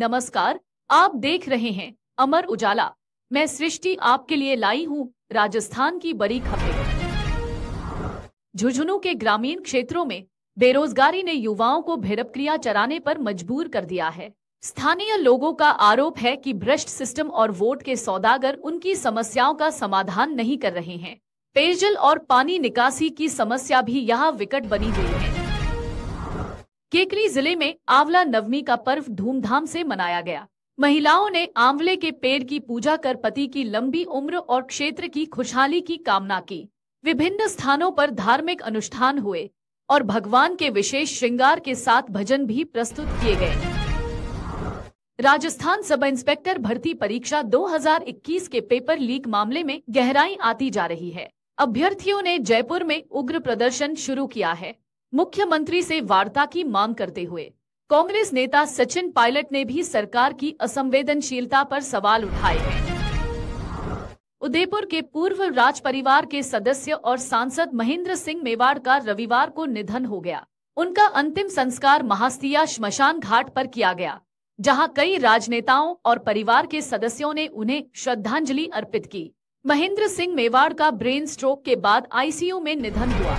नमस्कार आप देख रहे हैं अमर उजाला मैं सृष्टि आपके लिए लाई हूँ राजस्थान की बड़ी खबरें झुंझुनू के ग्रामीण क्षेत्रों में बेरोजगारी ने युवाओं को भेड़प क्रिया चराने पर मजबूर कर दिया है स्थानीय लोगों का आरोप है कि भ्रष्ट सिस्टम और वोट के सौदागर उनकी समस्याओं का समाधान नहीं कर रहे हैं पेयजल और पानी निकासी की समस्या भी यहाँ विकट बनी हुई है केकरी जिले में आंवला नवमी का पर्व धूमधाम से मनाया गया महिलाओं ने आंवले के पेड़ की पूजा कर पति की लंबी उम्र और क्षेत्र की खुशहाली की कामना की विभिन्न स्थानों पर धार्मिक अनुष्ठान हुए और भगवान के विशेष श्रृंगार के साथ भजन भी प्रस्तुत किए गए राजस्थान सब इंस्पेक्टर भर्ती परीक्षा 2021 के पेपर लीक मामले में गहराई आती जा रही है अभ्यर्थियों ने जयपुर में उग्र प्रदर्शन शुरू किया है मुख्यमंत्री से वार्ता की मांग करते हुए कांग्रेस नेता सचिन पायलट ने भी सरकार की असंवेदनशीलता पर सवाल उठाए हैं उदयपुर के पूर्व राज परिवार के सदस्य और सांसद महेंद्र सिंह मेवाड़ का रविवार को निधन हो गया उनका अंतिम संस्कार महास्तिया श्मशान घाट पर किया गया जहां कई राजनेताओं और परिवार के सदस्यों ने उन्हें श्रद्धांजलि अर्पित की महेंद्र सिंह मेवाड़ का ब्रेन स्ट्रोक के बाद आईसीयू में निधन हुआ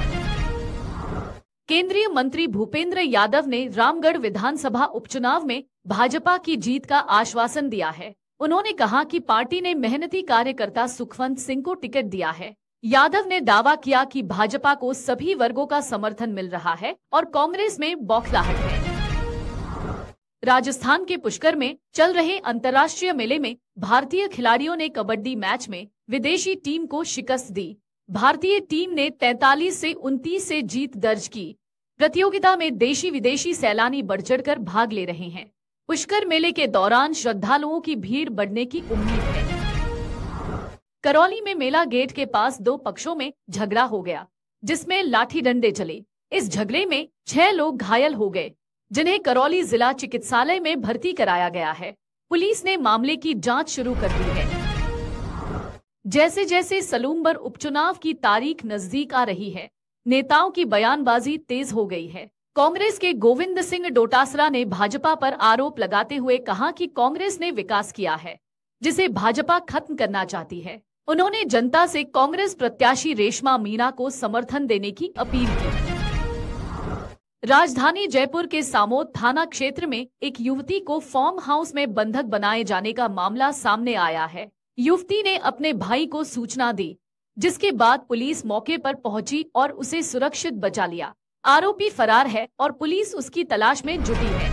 केंद्रीय मंत्री भूपेंद्र यादव ने रामगढ़ विधानसभा उपचुनाव में भाजपा की जीत का आश्वासन दिया है उन्होंने कहा कि पार्टी ने मेहनती कार्यकर्ता सुखवंत सिंह को टिकट दिया है यादव ने दावा किया कि भाजपा को सभी वर्गों का समर्थन मिल रहा है और कांग्रेस में बौखलाहट है राजस्थान के पुष्कर में चल रहे अंतर्राष्ट्रीय मेले में भारतीय खिलाड़ियों ने कबड्डी मैच में विदेशी टीम को शिकस्त दी भारतीय टीम ने 43 से 29 से जीत दर्ज की प्रतियोगिता में देशी विदेशी सैलानी बढ़ चढ़ भाग ले रहे हैं पुष्कर मेले के दौरान श्रद्धालुओं की भीड़ बढ़ने की उम्मीद है करौली में मेला गेट के पास दो पक्षों में झगड़ा हो गया जिसमें लाठी डंडे चले इस झगड़े में छह लोग घायल हो गए जिन्हें करौली जिला चिकित्सालय में भर्ती कराया गया है पुलिस ने मामले की जांच शुरू कर दी है जैसे जैसे सलूम्बर उपचुनाव की तारीख नजदीक आ रही है नेताओं की बयानबाजी तेज हो गई है कांग्रेस के गोविंद सिंह डोटासरा ने भाजपा पर आरोप लगाते हुए कहा कि कांग्रेस ने विकास किया है जिसे भाजपा खत्म करना चाहती है उन्होंने जनता से कांग्रेस प्रत्याशी रेशमा मीना को समर्थन देने की अपील की राजधानी जयपुर के सामोद थाना क्षेत्र में एक युवती को फॉर्म हाउस में बंधक बनाए जाने का मामला सामने आया है युवती ने अपने भाई को सूचना दी जिसके बाद पुलिस मौके पर पहुंची और उसे सुरक्षित बचा लिया आरोपी फरार है और पुलिस उसकी तलाश में जुटी है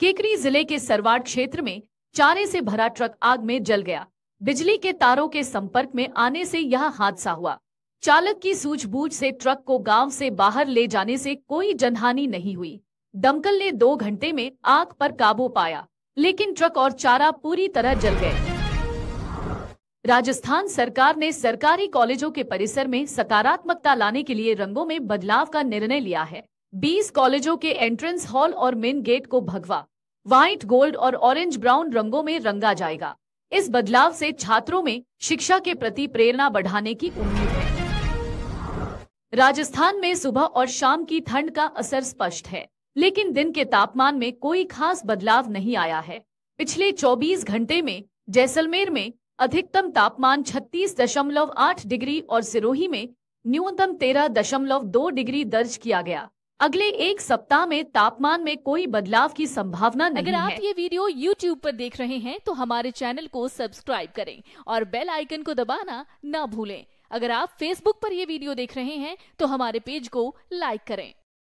केकरी जिले के सरवाड क्षेत्र में चारे से भरा ट्रक आग में जल गया बिजली के तारों के संपर्क में आने से यह हादसा हुआ चालक की सूझबूझ से ट्रक को गांव से बाहर ले जाने से कोई जनहानि नहीं हुई दमकल ने दो घंटे में आग पर काबू पाया लेकिन ट्रक और चारा पूरी तरह जल गए राजस्थान सरकार ने सरकारी कॉलेजों के परिसर में सकारात्मकता लाने के लिए रंगों में बदलाव का निर्णय लिया है 20 कॉलेजों के एंट्रेंस हॉल और मेन गेट को भगवा व्हाइट गोल्ड और ऑरेंज ब्राउन रंगों में रंगा जाएगा इस बदलाव से छात्रों में शिक्षा के प्रति प्रेरणा बढ़ाने की उम्मीद है राजस्थान में सुबह और शाम की ठंड का असर स्पष्ट है लेकिन दिन के तापमान में कोई खास बदलाव नहीं आया है पिछले 24 घंटे में जैसलमेर में अधिकतम तापमान 36.8 डिग्री और सिरोही में न्यूनतम 13.2 डिग्री दर्ज किया गया अगले एक सप्ताह में तापमान में कोई बदलाव की संभावना नहीं अगर आप है। ये वीडियो YouTube पर देख रहे हैं तो हमारे चैनल को सब्सक्राइब करें और बेल आइकन को दबाना ना भूलें अगर आप Facebook पर ये वीडियो देख रहे हैं तो हमारे पेज को लाइक करें